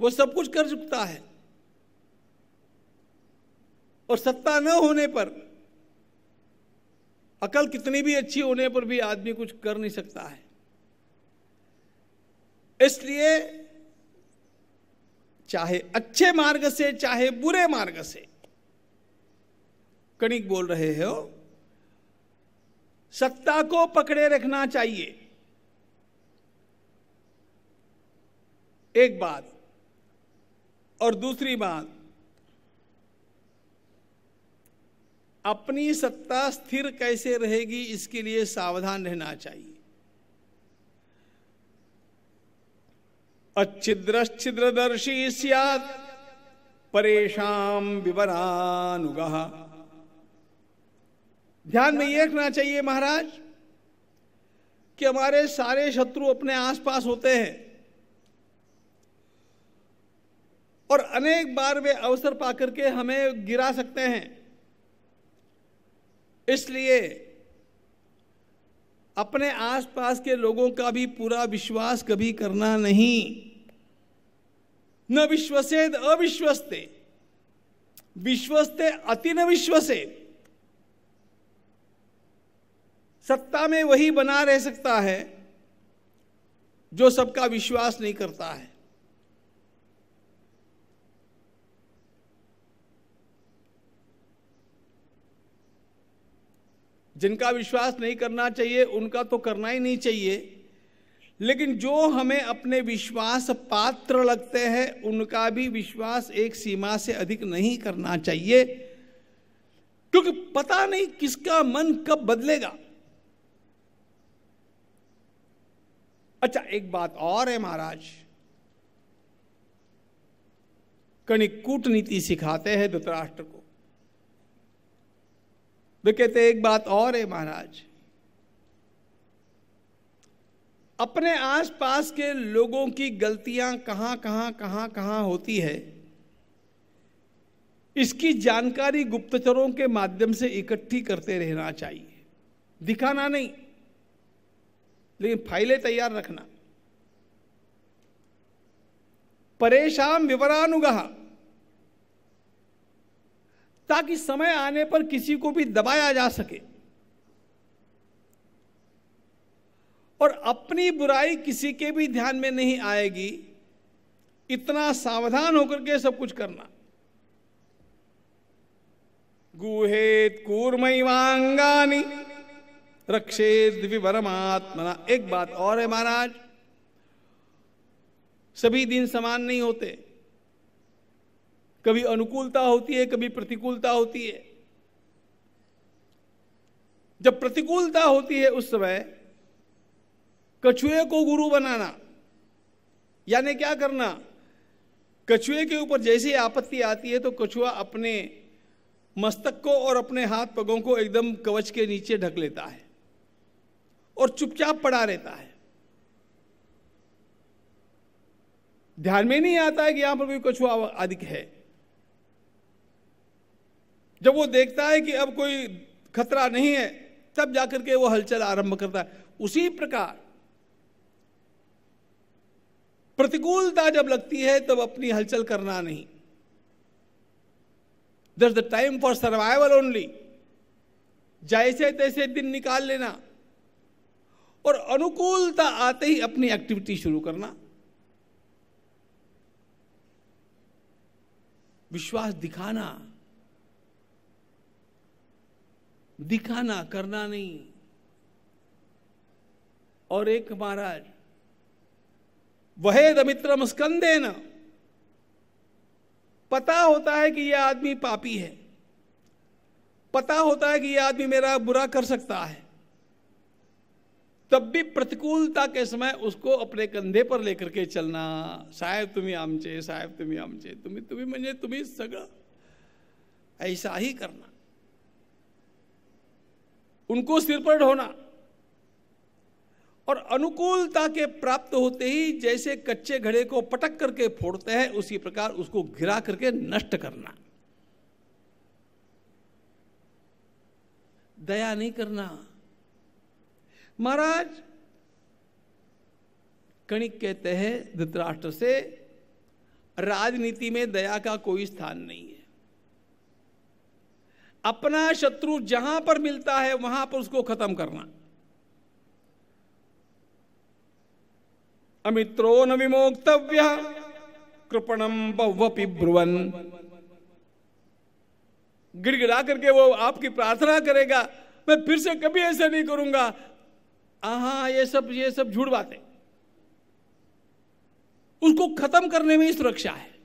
वो सब कुछ कर चुकता है और सत्ता न होने पर अकल कितनी भी अच्छी होने पर भी आदमी कुछ कर नहीं सकता है इसलिए चाहे अच्छे मार्ग से चाहे बुरे मार्ग से कणिक बोल रहे हो सत्ता को पकड़े रखना चाहिए एक बात और दूसरी बात अपनी सत्ता स्थिर कैसे रहेगी इसके लिए सावधान रहना चाहिए अच्छिद्रश्छिद्रदर्शी सियात परेशान विवरानुगह ध्यान में ये रखना चाहिए महाराज कि हमारे सारे शत्रु अपने आसपास होते हैं और अनेक बार वे अवसर पाकर के हमें गिरा सकते हैं इसलिए अपने आसपास के लोगों का भी पूरा विश्वास कभी करना नहीं न विश्वसेद अविश्वसते विश्वसते अति न विश्वसे सत्ता में वही बना रह सकता है जो सबका विश्वास नहीं करता है जिनका विश्वास नहीं करना चाहिए उनका तो करना ही नहीं चाहिए लेकिन जो हमें अपने विश्वास पात्र लगते हैं उनका भी विश्वास एक सीमा से अधिक नहीं करना चाहिए क्योंकि पता नहीं किसका मन कब बदलेगा अच्छा एक बात और है महाराज कणिक कूटनीति सिखाते हैं धृतराष्ट्र को वे कहते एक बात और है महाराज अपने आसपास के लोगों की गलतियां कहां कहां कहां कहां होती है इसकी जानकारी गुप्तचरों के माध्यम से इकट्ठी करते रहना चाहिए दिखाना नहीं लेकिन फाइलें तैयार रखना परेशान विवरानुगहा ताकि समय आने पर किसी को भी दबाया जा सके और अपनी बुराई किसी के भी ध्यान में नहीं आएगी इतना सावधान होकर के सब कुछ करना गुहेत वांगानी रक्षेद विवरमात्मना एक बात और है महाराज सभी दिन समान नहीं होते कभी अनुकूलता होती है कभी प्रतिकूलता होती है जब प्रतिकूलता होती है उस समय कछुए को गुरु बनाना यानी क्या करना कछुए के ऊपर जैसी आपत्ति आती है तो कछुआ अपने मस्तक को और अपने हाथ पगों को एकदम कवच के नीचे ढक लेता है और चुपचाप पड़ा रहता है ध्यान में नहीं आता है कि यहां पर कोई कछुआ अधिक है जब वो देखता है कि अब कोई खतरा नहीं है तब जाकर के वो हलचल आरंभ करता है उसी प्रकार प्रतिकूलता जब लगती है तब अपनी हलचल करना नहीं this the time for survival only जैसे तैसे दिन निकाल लेना और अनुकूलता आते ही अपनी एक्टिविटी शुरू करना विश्वास दिखाना दिखाना करना नहीं और एक महाराज वह दमित्रम स्कंदे न पता होता है कि यह आदमी पापी है पता होता है कि यह आदमी मेरा बुरा कर सकता है तब भी प्रतिकूलता के समय उसको अपने कंधे पर लेकर के चलना साहेब तुम्हें आमचे साहेब तुम्हें आमचे तुम्हें तुम्हें मजे तुम्हें सगा ऐसा ही करना उनको सिर पर ढोना और अनुकूलता के प्राप्त होते ही जैसे कच्चे घड़े को पटक करके फोड़ते हैं उसी प्रकार उसको गिरा करके नष्ट करना दया नहीं करना महाराज कणिक कहते हैं धृतराष्ट्र से राजनीति में दया का कोई स्थान नहीं है अपना शत्रु जहां पर मिलता है वहां पर उसको खत्म करना अमित्रो न विमोक्तव्य कृपणम बह्वपि ब्रुवन गिड़गिड़ा करके वो आपकी प्रार्थना करेगा मैं फिर से कभी ऐसा नहीं करूंगा आहा ये सब ये सब झूठ बातें उसको खत्म करने में ही सुरक्षा है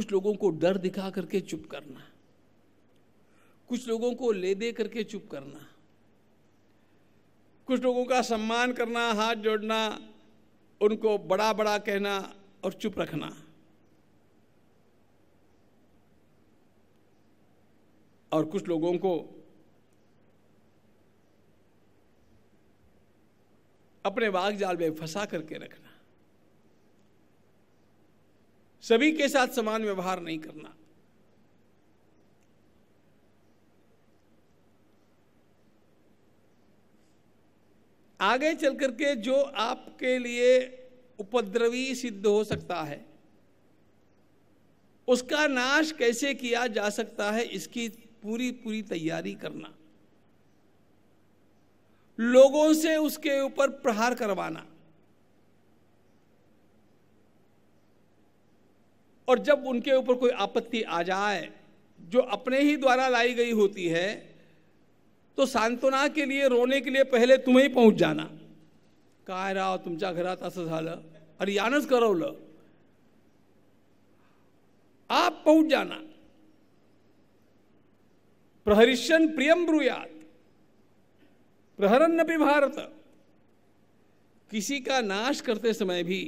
कुछ लोगों को डर दिखा करके चुप करना कुछ लोगों को ले दे करके चुप करना कुछ लोगों का सम्मान करना हाथ जोड़ना उनको बड़ा बड़ा कहना और चुप रखना और कुछ लोगों को अपने बाग जाल में फंसा करके रखना सभी के साथ समान व्यवहार नहीं करना आगे चल करके जो आपके लिए उपद्रवी सिद्ध हो सकता है उसका नाश कैसे किया जा सकता है इसकी पूरी पूरी तैयारी करना लोगों से उसके ऊपर प्रहार करवाना और जब उनके ऊपर कोई आपत्ति आ जाए जो अपने ही द्वारा लाई गई होती है तो सांत्वना के लिए रोने के लिए पहले तुम्हें ही पहुंच जाना काय राव तुमच्या घरात असं झालं अरे यानंच करवलं आप पहुंच जाना प्रहरिशन प्रियम ब्रुयात प्रहरन भी भारत किसी का नाश करते समय भी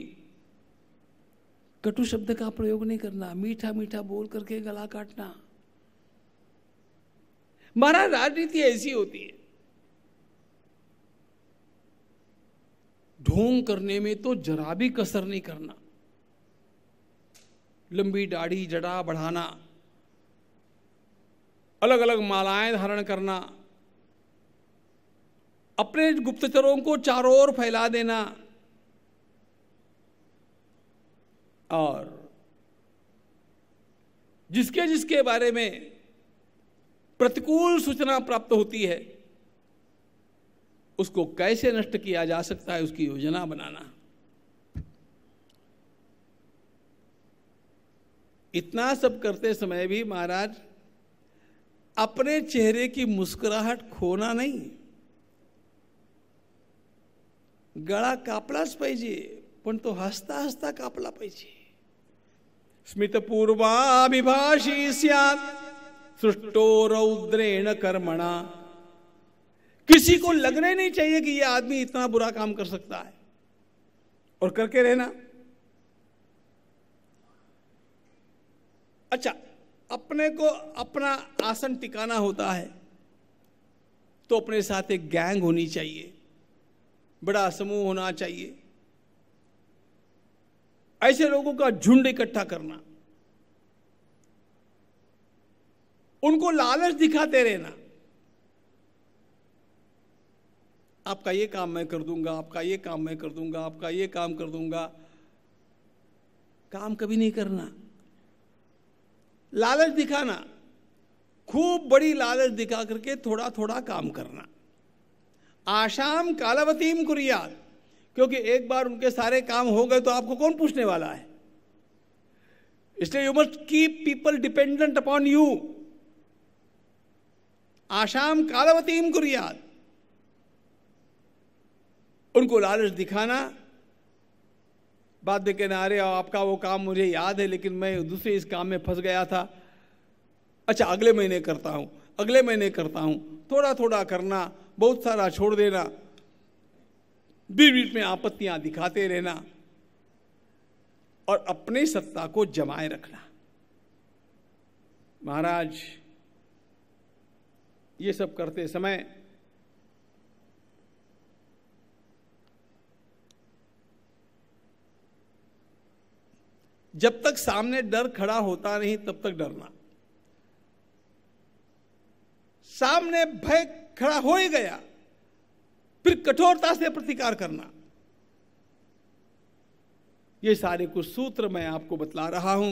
कटु शब्द का प्रयोग नहीं करना मीठा मीठा बोल करके गला काटना महाराज राजनीति ऐसी होती है ढोंग करने में तो जरा भी कसर नहीं करना लंबी दाढ़ी जड़ा बढ़ाना अलग अलग मालाएं धारण करना अपने गुप्तचरों को चारों ओर फैला देना और जिसके जिसके बारे में प्रतिकूल सूचना प्राप्त होती है उसको कैसे नष्ट किया जा सकता है उसकी योजना बनाना इतना सब करते समय भी महाराज अपने चेहरे की मुस्कुराहट खोना नहीं गड़ा कापला पाहिजे पण तो हंसता हंसता कापला पाहिजे स्मितपूर्वाभिभाषी सियात सृष्टो रौद्रेण कर्मणा किसी को लगने नहीं चाहिए कि यह आदमी इतना बुरा काम कर सकता है और करके रहना अच्छा अपने को अपना आसन टिकाना होता है तो अपने साथ एक गैंग होनी चाहिए बड़ा समूह होना चाहिए ऐसे लोगों का झुंड इकट्ठा करना उनको लालच दिखाते रहना आपका ये काम मैं कर दूंगा आपका ये काम मैं कर दूंगा आपका ये काम कर दूंगा काम कभी नहीं करना लालच दिखाना खूब बड़ी लालच दिखा करके थोड़ा थोड़ा काम करना आशाम कालावतीम कुरियात क्योंकि एक बार उनके सारे काम हो गए तो आपको कौन पूछने वाला है इसलिए you must keep people dependent upon you आशाम कालवतीम कुरियाद उनको लालच दिखाना बाद में कहना अरे आपका वो काम मुझे याद है लेकिन मैं दूसरे इस काम में फंस गया था अच्छा अगले महीने करता हूँ अगले महीने करता हूँ थोड़ा थोड़ा करना बहुत सारा छोड़ देना बीच बीच में आपत्तियां दिखाते रहना और अपने सत्ता को जमाए रखना महाराज ये सब करते समय जब तक सामने डर खड़ा होता नहीं तब तक डरना सामने भय खड़ा हो ही गया फिर कठोरता से प्रतिकार करना ये सारे कुछ सूत्र मैं आपको बतला रहा हूं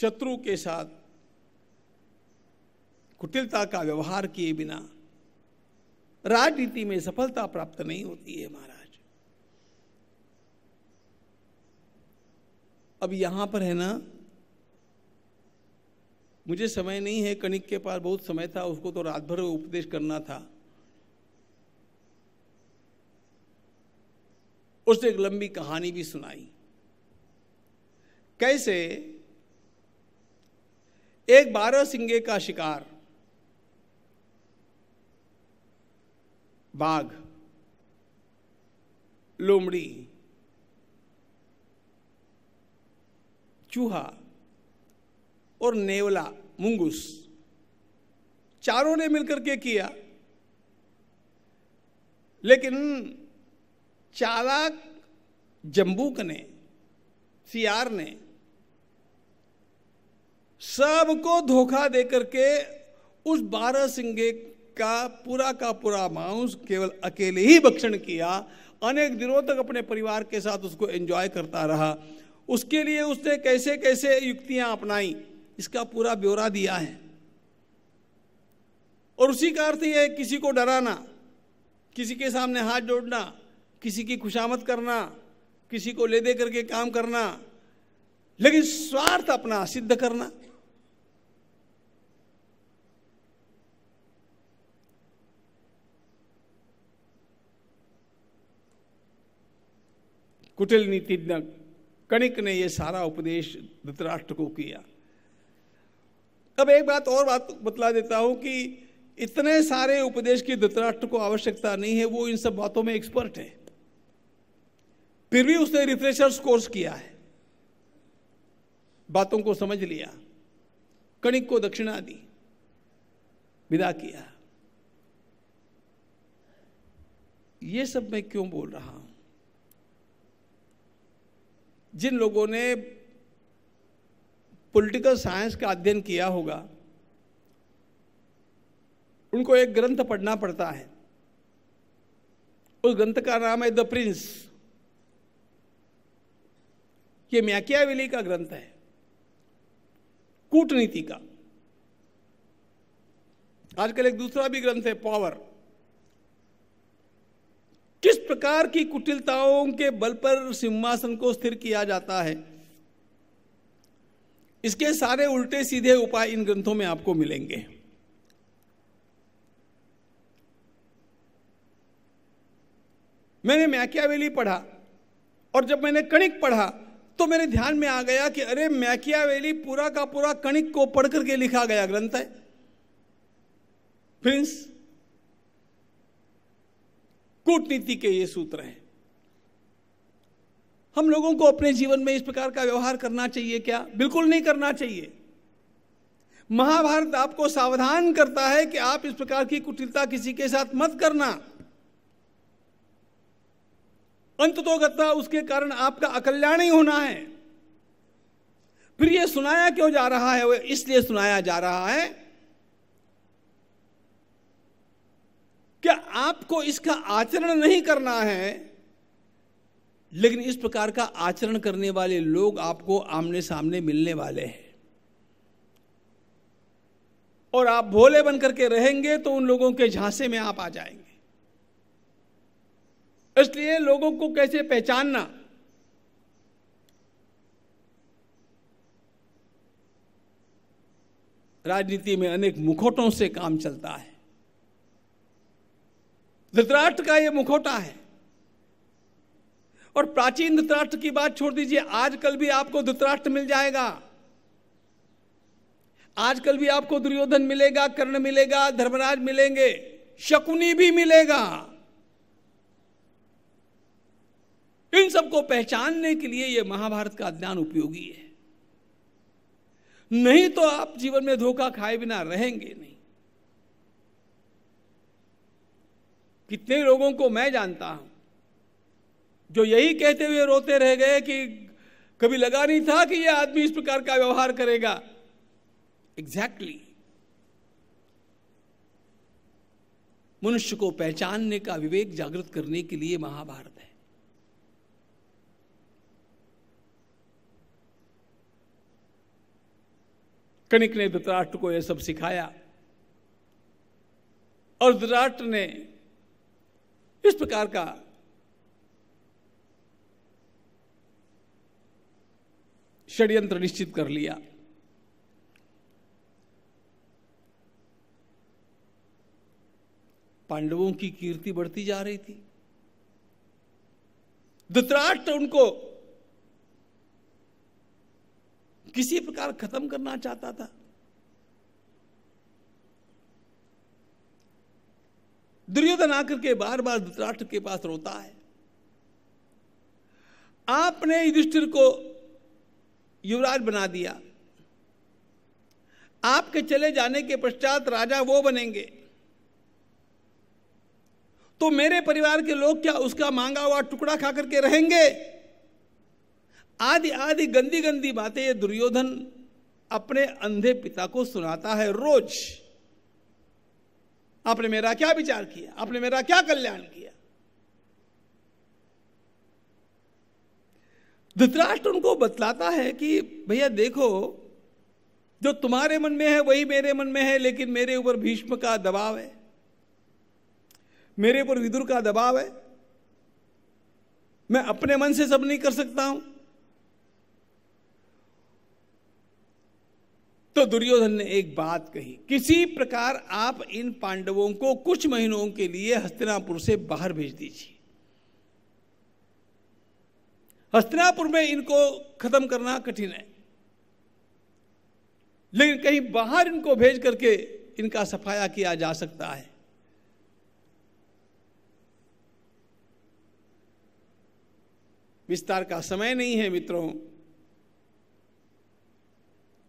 शत्रु के साथ कुटिलता का व्यवहार किए बिना राजनीति में सफलता प्राप्त नहीं होती है महाराज अब यहां पर है ना मुझे समय नहीं है कणिक के पास बहुत समय था उसको तो रात भर उपदेश करना था उसने एक लंबी कहानी भी सुनाई कैसे एक बारह सिंगे का शिकार बाघ लोमड़ी चूहा और नेवला मुंगूस चारों ने मिलकर के किया लेकिन चालाक जम्बूक ने सियार ने सबको धोखा देकर के उस बारह सिंगे का पूरा का पूरा मांस केवल अकेले ही भक्षण किया अनेक दिनों तक अपने परिवार के साथ उसको एंजॉय करता रहा उसके लिए उसने कैसे कैसे युक्तियां अपनाई इसका पूरा ब्यौरा दिया है और उसी का अर्थ यह है किसी को डराना किसी के सामने हाथ जोड़ना किसी की खुशामद करना किसी को ले दे करके काम करना लेकिन स्वार्थ अपना सिद्ध करना कुटिल नीतिज्ञ कणिक ने यह सारा उपदेश धृतराष्ट्र को किया अब एक बात और बात बतला देता हूं कि इतने सारे उपदेश की धृतराष्ट्र को आवश्यकता नहीं है वो इन सब बातों में एक्सपर्ट है फिर भी उसने रिफ्रेशर्स कोर्स किया है बातों को समझ लिया कणिक को दक्षिणा दी विदा किया ये सब मैं क्यों बोल रहा हूं जिन लोगों ने पॉलिटिकल साइंस का अध्ययन किया होगा उनको एक ग्रंथ पढ़ना पड़ता है उस ग्रंथ का नाम है द प्रिंस ये मैकियावेली का ग्रंथ है कूटनीति का आजकल एक दूसरा भी ग्रंथ है पावर किस प्रकार की कुटिलताओं के बल पर सिंहासन को स्थिर किया जाता है इसके सारे उल्टे सीधे उपाय इन ग्रंथों में आपको मिलेंगे मैंने मैकियावेली पढ़ा और जब मैंने कणिक पढ़ा तो मेरे ध्यान में आ गया कि अरे मैकियावेली पूरा का पूरा कणिक को पढ़ करके लिखा गया ग्रंथ है प्रिंस कूटनीति के ये सूत्र हैं हम लोगों को अपने जीवन में इस प्रकार का व्यवहार करना चाहिए क्या बिल्कुल नहीं करना चाहिए महाभारत आपको सावधान करता है कि आप इस प्रकार की कुटिलता किसी के साथ मत करना अंत तो गता उसके कारण आपका अकल्याण ही होना है फिर यह सुनाया क्यों जा रहा है वह इसलिए सुनाया जा रहा है कि आपको इसका आचरण नहीं करना है लेकिन इस प्रकार का आचरण करने वाले लोग आपको आमने सामने मिलने वाले हैं और आप भोले बन करके रहेंगे तो उन लोगों के झांसे में आप आ जाएंगे इसलिए लोगों को कैसे पहचानना राजनीति में अनेक मुखोटों से काम चलता है धृतराष्ट्र का यह मुखोटा है और प्राचीन धुतराष्ट्र की बात छोड़ दीजिए आजकल भी आपको धुतराष्ट्र मिल जाएगा आजकल भी आपको दुर्योधन मिलेगा कर्ण मिलेगा धर्मराज मिलेंगे शकुनी भी मिलेगा इन सबको पहचानने के लिए यह महाभारत का ज्ञान उपयोगी है नहीं तो आप जीवन में धोखा खाए बिना रहेंगे नहीं कितने लोगों को मैं जानता हूं जो यही कहते हुए रोते रह गए कि कभी लगा नहीं था कि यह आदमी इस प्रकार का व्यवहार करेगा एग्जैक्टली exactly. मनुष्य को पहचानने का विवेक जागृत करने के लिए महाभारत है कनिक ने धृतराष्ट्र को यह सब सिखाया और धृतराष्ट्र ने इस प्रकार का षड्यंत्र निश्चित कर लिया पांडवों की कीर्ति बढ़ती जा रही थी धृतराष्ट्र उनको किसी प्रकार खत्म करना चाहता था दुर्योधन आकर के बार बार धृतराष्ट्र के पास रोता है आपने युधिष्ठिर को युवराज बना दिया आपके चले जाने के पश्चात राजा वो बनेंगे तो मेरे परिवार के लोग क्या उसका मांगा हुआ टुकड़ा खा करके रहेंगे आदि आदि गंदी गंदी बातें ये दुर्योधन अपने अंधे पिता को सुनाता है रोज आपने मेरा क्या विचार किया आपने मेरा क्या कल्याण किया धृतराष्ट्र उनको बतलाता है कि भैया देखो जो तुम्हारे मन में है वही मेरे मन में है लेकिन मेरे ऊपर भीष्म का दबाव है मेरे ऊपर विदुर का दबाव है मैं अपने मन से सब नहीं कर सकता हूं तो दुर्योधन ने एक बात कही किसी प्रकार आप इन पांडवों को कुछ महीनों के लिए हस्तिनापुर से बाहर भेज दीजिए हस्तिनापुर में इनको खत्म करना कठिन है लेकिन कहीं बाहर इनको भेज करके इनका सफाया किया जा सकता है विस्तार का समय नहीं है मित्रों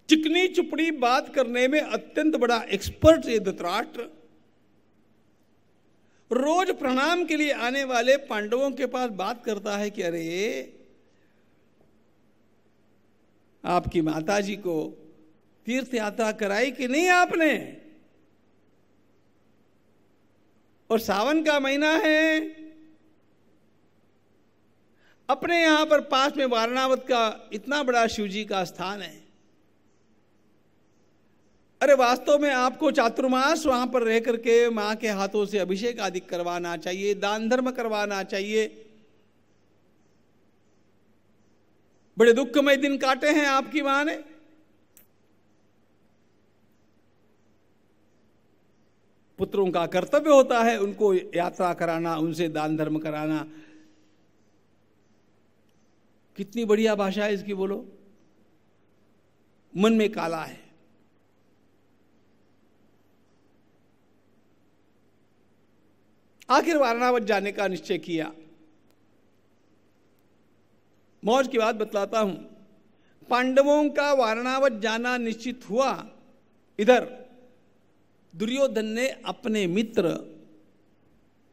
चिकनी चुपड़ी बात करने में अत्यंत बड़ा एक्सपर्ट ये धतराष्ट्र रोज प्रणाम के लिए आने वाले पांडवों के पास बात करता है कि अरे आपकी माता जी को तीर्थ यात्रा कराई कि नहीं आपने और सावन का महीना है अपने यहां पर पास में वारणावत का इतना बड़ा शिव जी का स्थान है अरे वास्तव में आपको चातुर्मास वहां पर रह करके मां के हाथों से अभिषेक आदि करवाना चाहिए दान धर्म करवाना चाहिए बड़े दुखमय दिन काटे हैं आपकी मां ने पुत्रों का कर्तव्य होता है उनको यात्रा कराना उनसे दान धर्म कराना कितनी बढ़िया भाषा है इसकी बोलो मन में काला है आखिर वारणावत जाने का निश्चय किया मौज की बात बतलाता हूं पांडवों का वारणावत जाना निश्चित हुआ इधर दुर्योधन ने अपने मित्र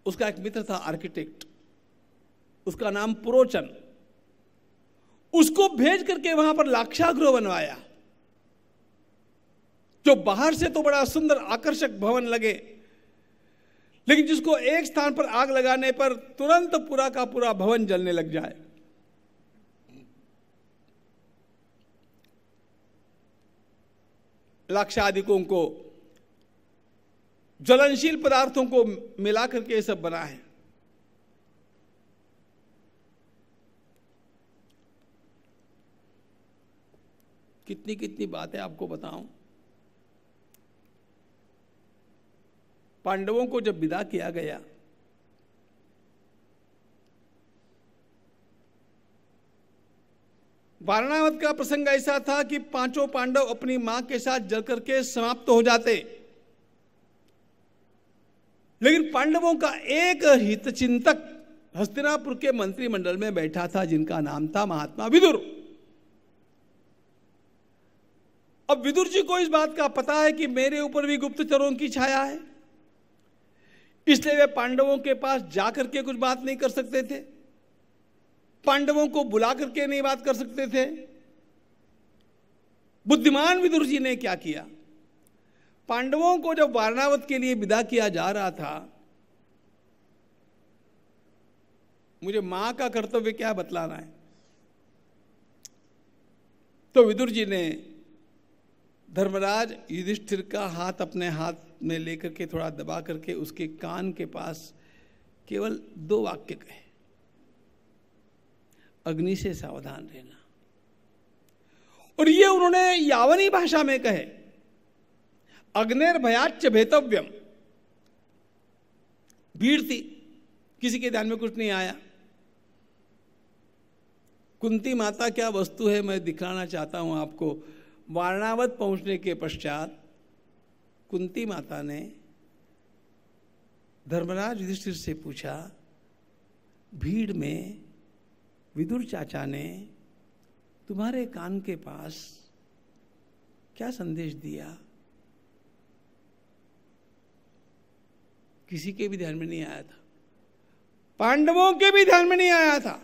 उसका एक मित्र था आर्किटेक्ट उसका नाम पुरोचन उसको भेज करके वहां पर लाक्षागृह बनवाया जो बाहर से तो बड़ा सुंदर आकर्षक भवन लगे लेकिन जिसको एक स्थान पर आग लगाने पर तुरंत पूरा का पूरा भवन जलने लग जाए लाक्षाधिकों को ज्वलनशील पदार्थों को मिलाकर के ये सब बना है कितनी कितनी बातें आपको बताऊं पांडवों को जब विदा किया गया वारणावत का प्रसंग ऐसा था कि पांचों पांडव अपनी मां के साथ जल करके समाप्त हो जाते लेकिन पांडवों का एक हित चिंतक हस्तिनापुर के मंत्रिमंडल में बैठा था जिनका नाम था महात्मा विदुर अब विदुर जी को इस बात का पता है कि मेरे ऊपर भी गुप्तचरों की छाया है इसलिए वे पांडवों के पास जाकर के कुछ बात नहीं कर सकते थे पांडवों को बुला करके नहीं बात कर सकते थे बुद्धिमान विदुर जी ने क्या किया पांडवों को जब वारणावत के लिए विदा किया जा रहा था मुझे मां का कर्तव्य क्या बतलाना है तो विदुर जी ने धर्मराज युधिष्ठिर का हाथ अपने हाथ में लेकर के थोड़ा दबा करके उसके कान के पास केवल दो वाक्य कहे अग्नि से सावधान रहना और ये उन्होंने यावनी भाषा में कहे भयाच भेतव्यम भीड़ थी किसी के ध्यान में कुछ नहीं आया कुंती माता क्या वस्तु है मैं दिखाना चाहता हूं आपको वारणावत पहुंचने के पश्चात कुंती माता ने धर्मराज युधिष्ठिर से पूछा भीड़ में विदुर चाचा ने तुम्हारे कान के पास क्या संदेश दिया किसी के भी ध्यान में नहीं आया था पांडवों के भी ध्यान में नहीं आया था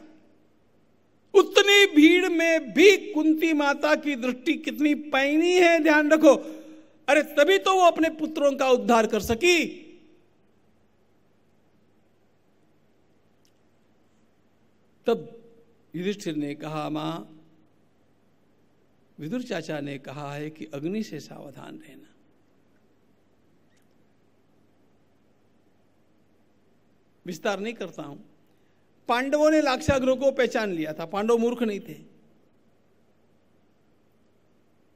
उतनी भीड़ में भी कुंती माता की दृष्टि कितनी पैनी है ध्यान रखो अरे तभी तो वो अपने पुत्रों का उद्धार कर सकी तब युधिष्ठिर ने कहा माँ विदुर चाचा ने कहा है कि अग्नि से सावधान रहना विस्तार नहीं करता हूं पांडवों ने लाक्षाग्रह को पहचान लिया था पांडव मूर्ख नहीं थे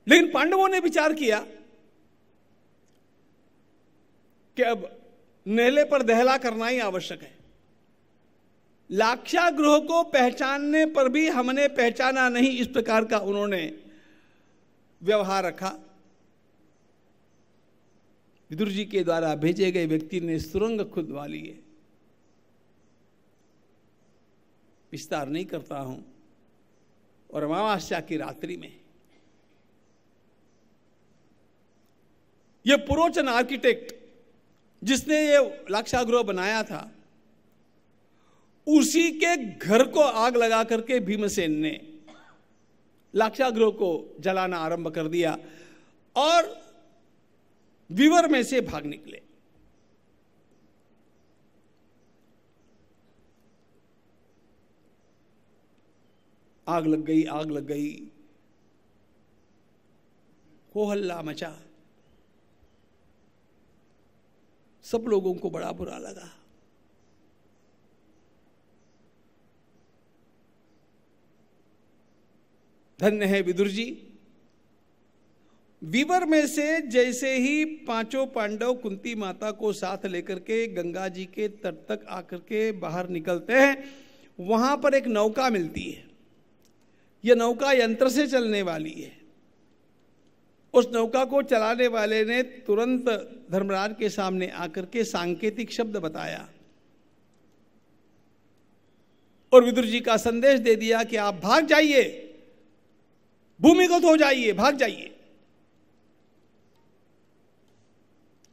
लेकिन पांडवों ने विचार किया कि अब नेहले पर दहला करना ही आवश्यक है लाक्षागृह को पहचानने पर भी हमने पहचाना नहीं इस प्रकार का उन्होंने व्यवहार रखा विदुर जी के द्वारा भेजे गए व्यक्ति ने सुरंग खुदवा लिए विस्तार नहीं करता हूं और अमावस्या की रात्रि में यह पुरोचन आर्किटेक्ट जिसने ये लाक्षागृह बनाया था उसी के घर को आग लगा करके भीमसेन ने लाक्षाग्रह को जलाना आरंभ कर दिया और विवर में से भाग निकले आग लग गई आग लग गई हो हल्ला मचा सब लोगों को बड़ा बुरा लगा धन्य है विदुर जी विवर में से जैसे ही पांचों पांडव कुंती माता को साथ लेकर के गंगा जी के तट तक आकर के बाहर निकलते हैं वहां पर एक नौका मिलती है यह नौका यंत्र से चलने वाली है उस नौका को चलाने वाले ने तुरंत धर्मराज के सामने आकर के सांकेतिक शब्द बताया और विदुर जी का संदेश दे दिया कि आप भाग जाइए भूमिगत हो जाइए भाग जाइए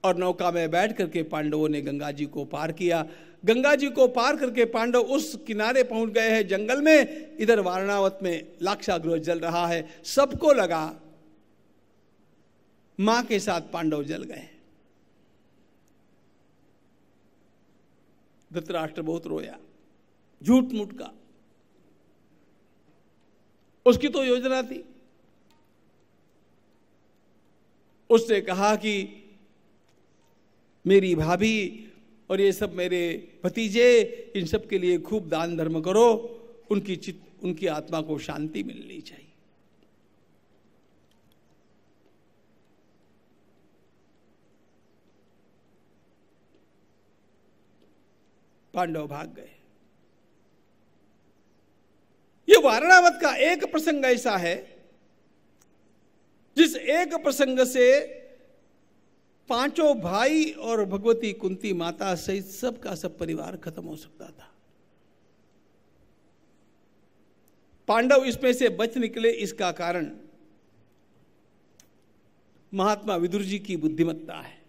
और नौका में बैठ करके पांडवों ने गंगा जी को पार किया गंगा जी को पार करके पांडव उस किनारे पहुंच गए हैं जंगल में इधर वारणावत में लाक्षाग्रह जल रहा है सबको लगा मां के साथ पांडव जल गए धृतराष्ट्र बहुत रोया झूठ मूठ का उसकी तो योजना थी उसने कहा कि मेरी भाभी और ये सब मेरे भतीजे इन सब के लिए खूब दान धर्म करो उनकी चित उनकी आत्मा को शांति मिलनी चाहिए पांडव भाग गए ये वारणावत का एक प्रसंग ऐसा है जिस एक प्रसंग से पांचों भाई और भगवती कुंती माता सहित सबका सब परिवार खत्म हो सकता था पांडव इसमें से बच निकले इसका कारण महात्मा विदुर जी की बुद्धिमत्ता है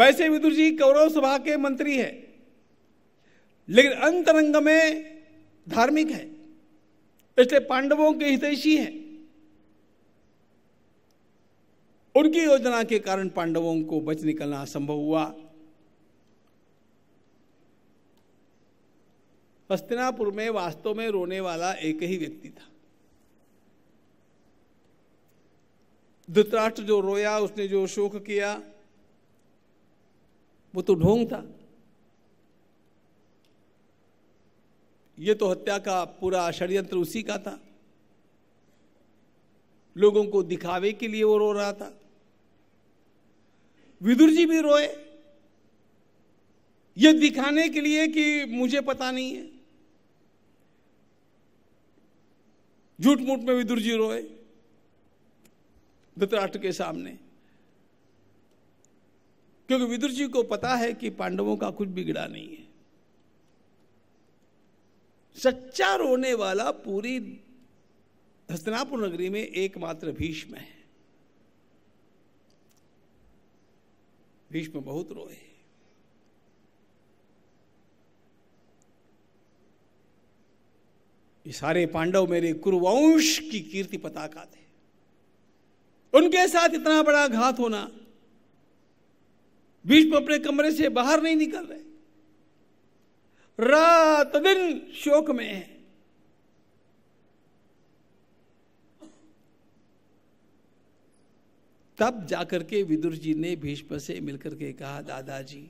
वैसे विदुर जी कौरव सभा के मंत्री है लेकिन अंतरंग में धार्मिक है इसलिए पांडवों के हितैषी हैं उनकी योजना के कारण पांडवों को बच निकलना असंभव हुआ हस्तिनापुर में वास्तव में रोने वाला एक ही व्यक्ति था धुतराष्ट्र जो रोया उसने जो शोक किया वो तो ढोंग था ये तो हत्या का पूरा षड्यंत्र उसी का था लोगों को दिखावे के लिए वो रो रहा था विदुर जी भी रोए ये दिखाने के लिए कि मुझे पता नहीं है झूठ मूठ में विदुर जी रोए धतराष्ट्र के सामने क्योंकि विदुर जी को पता है कि पांडवों का कुछ बिगड़ा नहीं है सच्चा रोने वाला पूरी हस्तनापुर नगरी में एकमात्र भीष्म है भीष्म बहुत रोए ये सारे पांडव मेरे कुरुवंश की कीर्ति पताका थे उनके साथ इतना बड़ा घात होना भीष्म अपने कमरे से बाहर नहीं निकल रहे रात दिन शोक में है तब जाकर के विदुर जी ने भीष्म से मिलकर के कहा दादाजी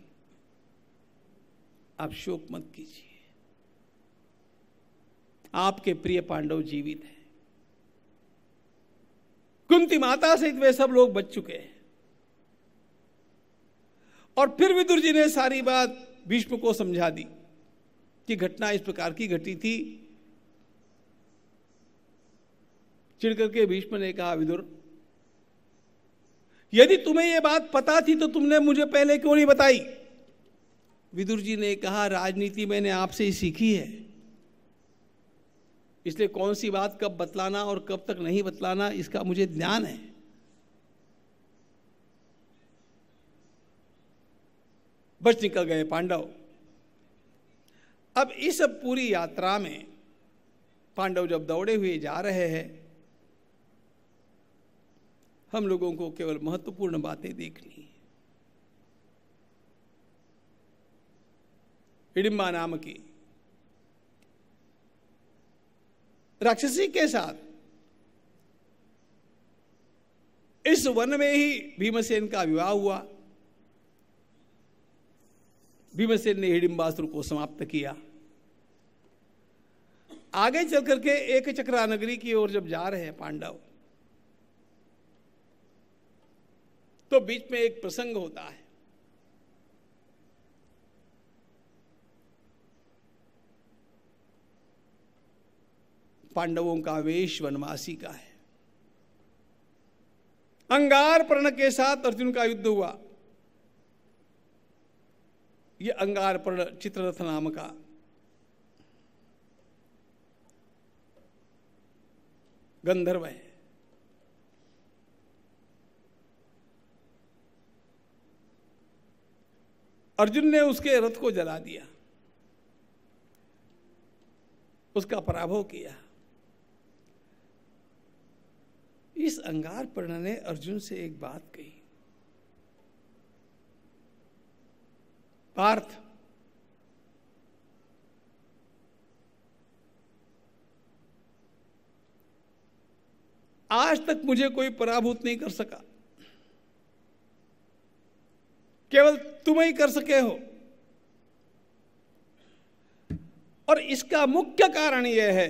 आप शोक मत कीजिए आपके प्रिय पांडव जीवित हैं कुंती माता सहित वे सब लोग बच चुके हैं और फिर विदुर जी ने सारी बात भीष्म को समझा दी कि घटना इस प्रकार की घटी थी चिड़कर के भीष्म ने कहा विदुर यदि तुम्हें यह बात पता थी तो तुमने मुझे पहले क्यों नहीं बताई विदुर जी ने कहा राजनीति मैंने आपसे ही सीखी है इसलिए कौन सी बात कब बतलाना और कब तक नहीं बतलाना इसका मुझे ज्ञान है बच निकल गए पांडव अब इस पूरी यात्रा में पांडव जब दौड़े हुए जा रहे हैं हम लोगों को केवल महत्वपूर्ण बातें देखनी है हिडिम्बा नाम की राक्षसी के साथ इस वन में ही भीमसेन का विवाह हुआ भीमसेन ने हिडिम्बासुर को समाप्त किया आगे चल करके एक चक्रा नगरी की ओर जब जा रहे हैं पांडव तो बीच में एक प्रसंग होता है पांडवों का वेश वनवासी का है अंगार प्रण के साथ अर्जुन का युद्ध हुआ ये पर चित्ररथ नाम का गंधर्व है अर्जुन ने उसके रथ को जला दिया उसका पराभव किया इस अंगार प्रण ने अर्जुन से एक बात कही पार्थ आज तक मुझे कोई पराभूत नहीं कर सका केवल तुम ही कर सके हो और इसका मुख्य कारण यह है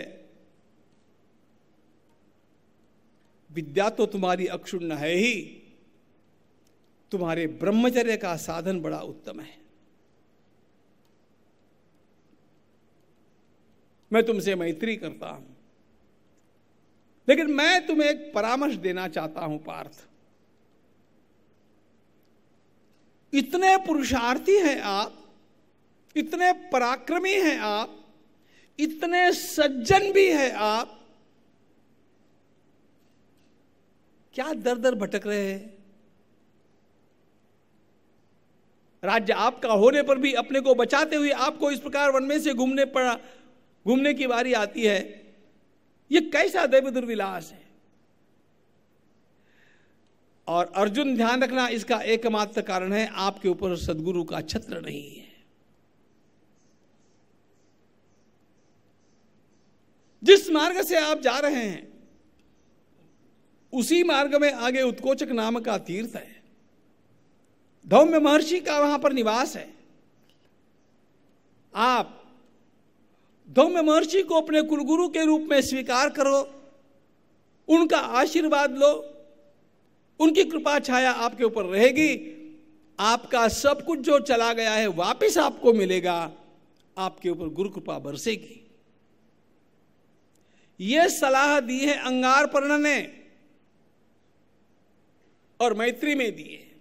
विद्या तो तुम्हारी अक्षुण्ण है ही तुम्हारे ब्रह्मचर्य का साधन बड़ा उत्तम है मैं तुमसे मैत्री करता हूं लेकिन मैं तुम्हें एक परामर्श देना चाहता हूं पार्थ इतने पुरुषार्थी हैं आप इतने पराक्रमी हैं आप इतने सज्जन भी हैं आप क्या दर दर भटक रहे हैं राज्य आपका होने पर भी अपने को बचाते हुए आपको इस प्रकार वन में से घूमने पड़ा घूमने की बारी आती है ये कैसा दैव दुर्विलास है और अर्जुन ध्यान रखना इसका एकमात्र कारण है आपके ऊपर सदगुरु का छत्र नहीं है जिस मार्ग से आप जा रहे हैं उसी मार्ग में आगे उत्कोचक नाम का तीर्थ है धौम्य महर्षि का वहां पर निवास है आप धौम्य महर्षि को अपने कुलगुरु के रूप में स्वीकार करो उनका आशीर्वाद लो उनकी कृपा छाया आपके ऊपर रहेगी आपका सब कुछ जो चला गया है वापस आपको मिलेगा आपके ऊपर गुरु कृपा बरसेगी यह सलाह दी है अंगार पर्ण ने और मैत्री में दी है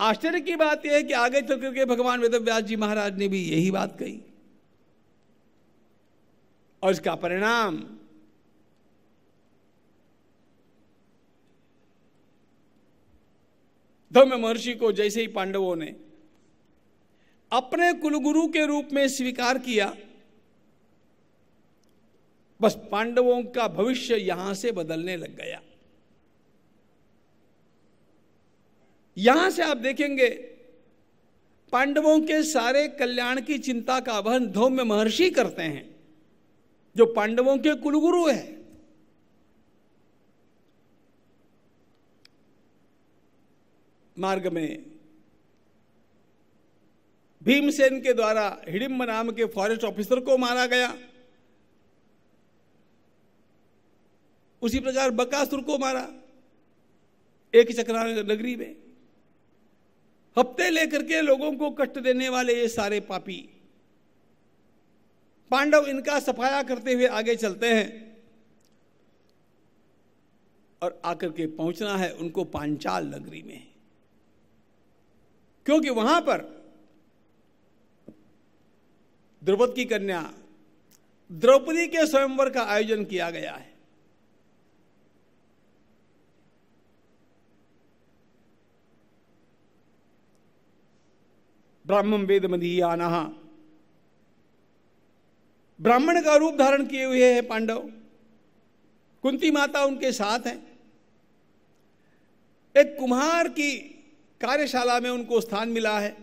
आश्चर्य की बात यह है कि आगे चल करके भगवान वेद व्यास जी महाराज ने भी यही बात कही और इसका परिणाम धम्य महर्षि को जैसे ही पांडवों ने अपने कुलगुरु के रूप में स्वीकार किया बस पांडवों का भविष्य यहां से बदलने लग गया यहां से आप देखेंगे पांडवों के सारे कल्याण की चिंता का आभान धौम्य महर्षि करते हैं जो पांडवों के कुलगुरु है मार्ग में भीमसेन के द्वारा हिडिम्ब नाम के फॉरेस्ट ऑफिसर को मारा गया उसी प्रकार बकासुर को मारा एक चक्रा नगरी में हफ्ते लेकर के लोगों को कष्ट देने वाले ये सारे पापी पांडव इनका सफाया करते हुए आगे चलते हैं और आकर के पहुंचना है उनको पांचाल नगरी में क्योंकि वहां पर द्रौपदी की कन्या द्रौपदी के स्वयंवर का आयोजन किया गया है ब्राह्मण वेद मधीयाना ब्राह्मण का रूप धारण किए हुए हैं पांडव कुंती माता उनके साथ हैं एक कुम्हार की कार्यशाला में उनको स्थान मिला है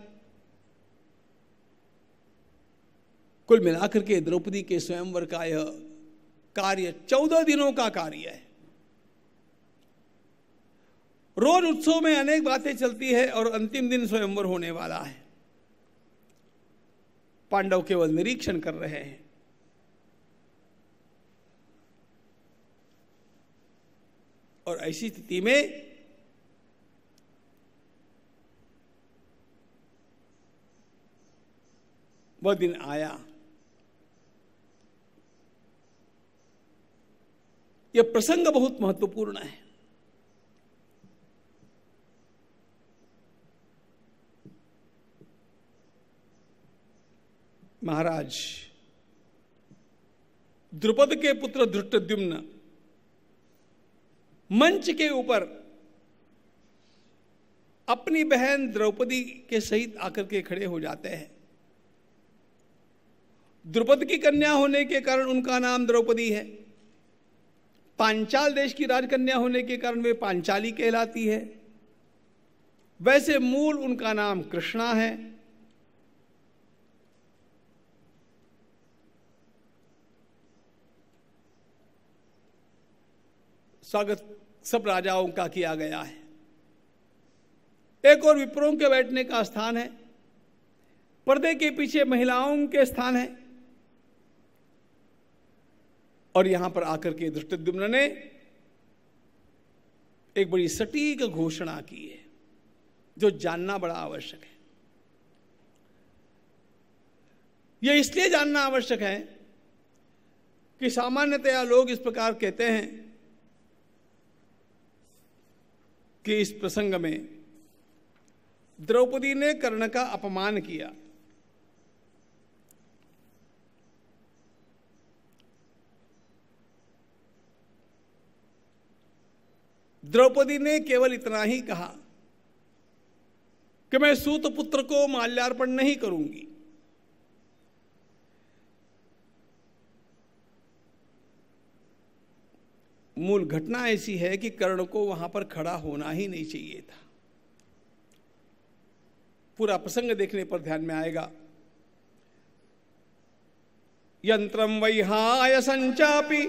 कुल मिलाकर के द्रौपदी के स्वयंवर का यह कार्य चौदह दिनों का कार्य है रोज उत्सव में अनेक बातें चलती है और अंतिम दिन स्वयंवर होने वाला है पांडव केवल निरीक्षण कर रहे हैं और ऐसी स्थिति में वह दिन आया यह प्रसंग बहुत महत्वपूर्ण है महाराज द्रुपद के पुत्र धृष्टद्युम्न मंच के ऊपर अपनी बहन द्रौपदी के सहित आकर के खड़े हो जाते हैं द्रुपद की कन्या होने के कारण उनका नाम द्रौपदी है पांचाल देश की राजकन्या होने के कारण वे पांचाली कहलाती है वैसे मूल उनका नाम कृष्णा है स्वागत सब राजाओं का किया गया है एक और विप्रों के बैठने का स्थान है पर्दे के पीछे महिलाओं के स्थान है और यहां पर आकर के दृष्टिद्युम्न ने एक बड़ी सटीक घोषणा की है जो जानना बड़ा आवश्यक है यह इसलिए जानना आवश्यक है कि सामान्यतया लोग इस प्रकार कहते हैं के इस प्रसंग में द्रौपदी ने कर्ण का अपमान किया द्रौपदी ने केवल इतना ही कहा कि मैं सूत पुत्र को माल्यार्पण नहीं करूंगी मूल घटना ऐसी है कि कर्ण को वहां पर खड़ा होना ही नहीं चाहिए था पूरा प्रसंग देखने पर ध्यान में आएगा यंत्र वैहाय संचापी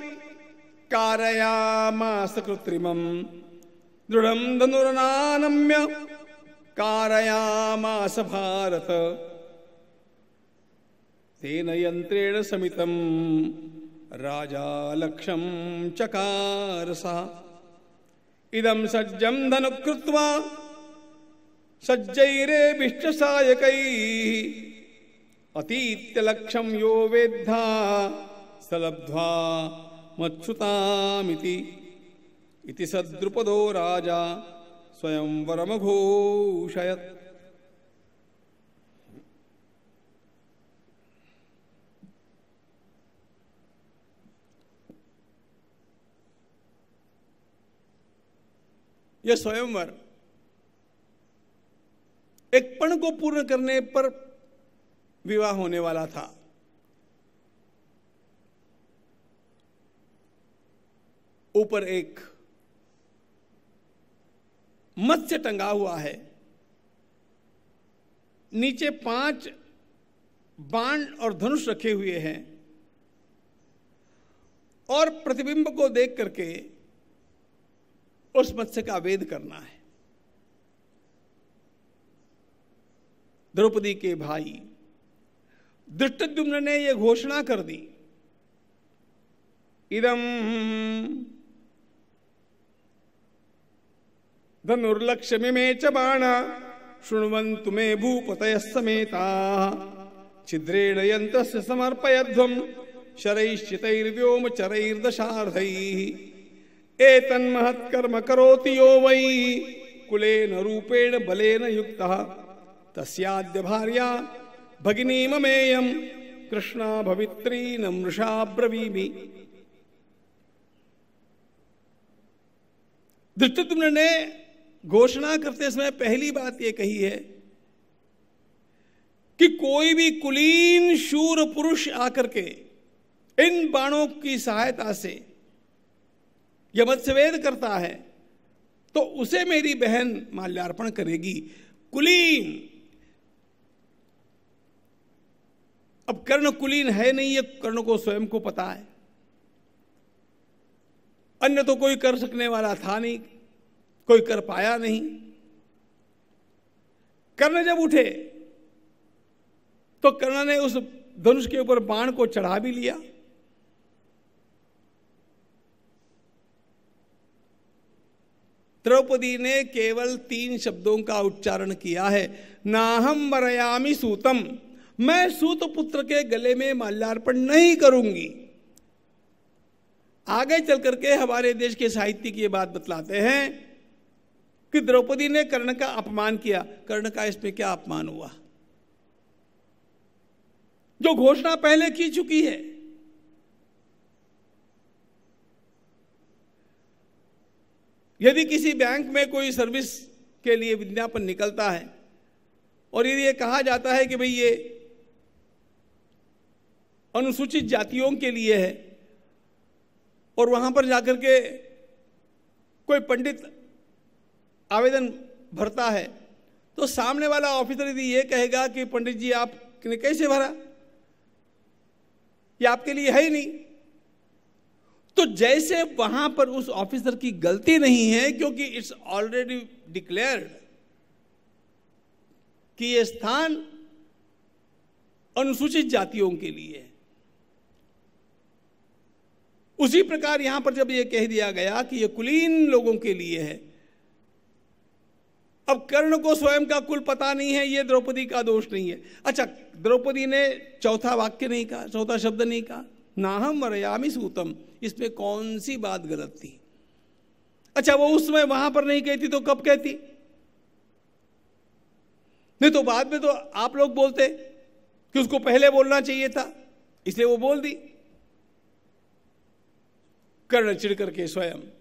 कारयामास कृत्रिमम दृढ़ धनुर्नानम्य कारयामास भारत तेन यंत्रेण समितम राजा लक्ष्यं चकार सा इदम सज्जम धनु कृत्वा सज्जरे विष्ट सायक सायकैः अतीत्यलक्ष्यं यो वेद्धा सलब्ध्वा मत्सुता इति सद्रुपदो राजा स्वयं वरम वरमघोषयत् या स्वयंवर एक पण को पूर्ण करने पर विवाह होने वाला था ऊपर एक मत्स्य टंगा हुआ है नीचे पांच बाण और धनुष रखे हुए हैं और प्रतिबिंब को देख करके उस मत्स्य का वेद करना है द्रौपदी के भाई दृष्टद्युम्न ने यह घोषणा कर दी इदम धनुर्लक्ष मिमे च बाणा शुण्वन्तु मे भूपतयः समेता छिद्रेण यन्त्रस्य समर्पयध्वम् शरैश्चितैर्व्योमचरैर्दशार्धैः एतन्महत्कर्म करोति यो वै कुलेन रूपेण बलेन युक्तः तस्याद्य भार्या भगिनी ममेयम कृष्णा भवित्री नमृषा ब्रवीमि धृष्टुम्न ने घोषणा करते समय पहली बात यह कही है कि कोई भी कुलीन शूर पुरुष आकर के इन बाणों की सहायता से मत्स्य वेद करता है तो उसे मेरी बहन माल्यार्पण करेगी कुलीन अब कर्ण कुलीन है नहीं ये कर्ण को स्वयं को पता है अन्य तो कोई कर सकने वाला था नहीं कोई कर पाया नहीं कर्ण जब उठे तो कर्ण ने उस धनुष के ऊपर बाण को चढ़ा भी लिया द्रौपदी ने केवल तीन शब्दों का उच्चारण किया है नाहम वरयामी सूतम मैं सूत पुत्र के गले में माल्यार्पण नहीं करूंगी आगे चल करके हमारे देश के साहित्य की ये बात बतलाते हैं कि द्रौपदी ने कर्ण का अपमान किया कर्ण का इसमें क्या अपमान हुआ जो घोषणा पहले की चुकी है यदि किसी बैंक में कोई सर्विस के लिए विज्ञापन निकलता है और यदि ये कहा जाता है कि भाई ये अनुसूचित जातियों के लिए है और वहाँ पर जाकर के कोई पंडित आवेदन भरता है तो सामने वाला ऑफिसर यदि ये कहेगा कि पंडित जी आपने कैसे भरा ये आपके लिए है ही नहीं तो जैसे वहां पर उस ऑफिसर की गलती नहीं है क्योंकि इट्स ऑलरेडी डिक्लेयर्ड कि यह स्थान अनुसूचित जातियों के लिए है उसी प्रकार यहां पर जब यह कह दिया गया कि यह कुलीन लोगों के लिए है अब कर्ण को स्वयं का कुल पता नहीं है यह द्रौपदी का दोष नहीं है अच्छा द्रौपदी ने चौथा वाक्य नहीं कहा चौथा शब्द नहीं कहा नाहम वरयामी सूतम इसमें कौन सी बात गलत थी अच्छा वो उस समय वहां पर नहीं कहती तो कब कहती नहीं तो बाद में तो आप लोग बोलते कि उसको पहले बोलना चाहिए था इसलिए वो बोल दी कर्ण चिड़ करके स्वयं